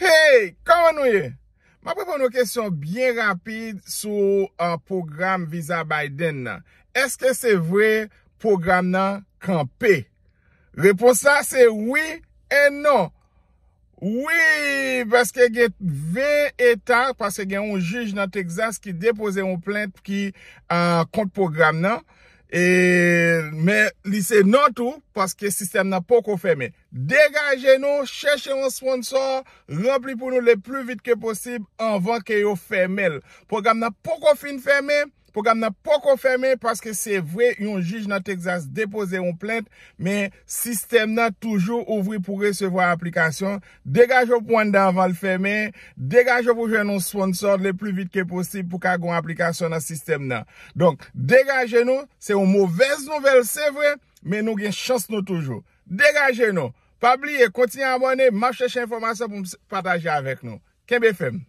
Hey, kama nou ye? Ma prepo nou kesyon byen rapide sou euh, program Visa Biden nan. Eske se vwe program nan kampe? Repos sa se oui en non. Oui, beske gen 20 etat, pase gen yon juj nan Texas ki depoze yon plente ki kont euh, program nan, E, Mè lise nan tou Paske sistem nan poko fèmè Dègajè nou, chèche wansponsor Rempli pou nou le plou vit ke posib Anvan ke yo fèmèl Program nan poko fin fèmè Program nan pou kon ferme, paske se vwe yon jige nan Texas depose yon plente, men sistem nan toujou ouvri pou resevwa aplikasyon. Degaje ou pou an dan val ferme, degaje ou pou jwen nou sponsor le plou vit ke posib pou ka goun aplikasyon nan sistem nan. Donk, degaje nou, se yon mouvez nouvel, se vwe, men nou gen chans nou toujou. Degaje nou. Pabliye, kontinye abone, mapcheche informasyon pou pataje avek nou. Kembe ferme.